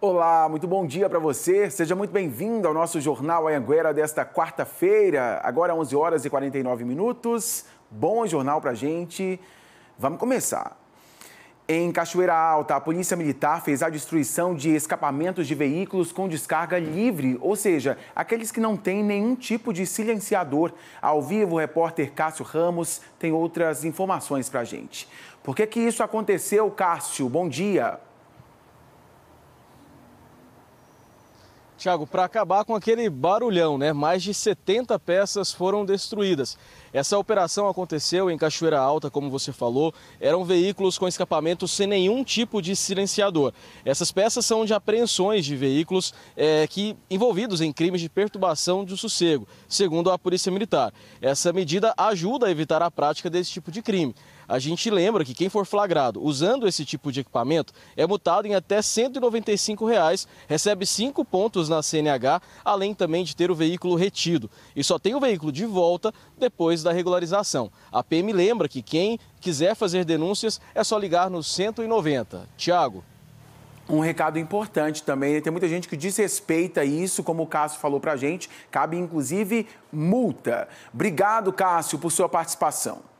Olá, muito bom dia para você. Seja muito bem-vindo ao nosso Jornal Anhanguera desta quarta-feira, agora 11 horas e 49 minutos. Bom jornal para gente. Vamos começar. Em Cachoeira Alta, a Polícia Militar fez a destruição de escapamentos de veículos com descarga livre, ou seja, aqueles que não têm nenhum tipo de silenciador. Ao vivo, o repórter Cássio Ramos tem outras informações para gente. Por que, que isso aconteceu, Cássio? Bom dia. Tiago, para acabar com aquele barulhão, né? Mais de 70 peças foram destruídas. Essa operação aconteceu em Cachoeira Alta, como você falou. Eram veículos com escapamento sem nenhum tipo de silenciador. Essas peças são de apreensões de veículos é, que envolvidos em crimes de perturbação do sossego, segundo a Polícia Militar. Essa medida ajuda a evitar a prática desse tipo de crime a gente lembra que quem for flagrado usando esse tipo de equipamento é multado em até R$ 195, reais, recebe cinco pontos na CNH, além também de ter o veículo retido. E só tem o veículo de volta depois da regularização. A PM lembra que quem quiser fazer denúncias é só ligar no 190. Tiago. Um recado importante também, né? tem muita gente que desrespeita isso, como o Cássio falou a gente, cabe inclusive multa. Obrigado, Cássio, por sua participação.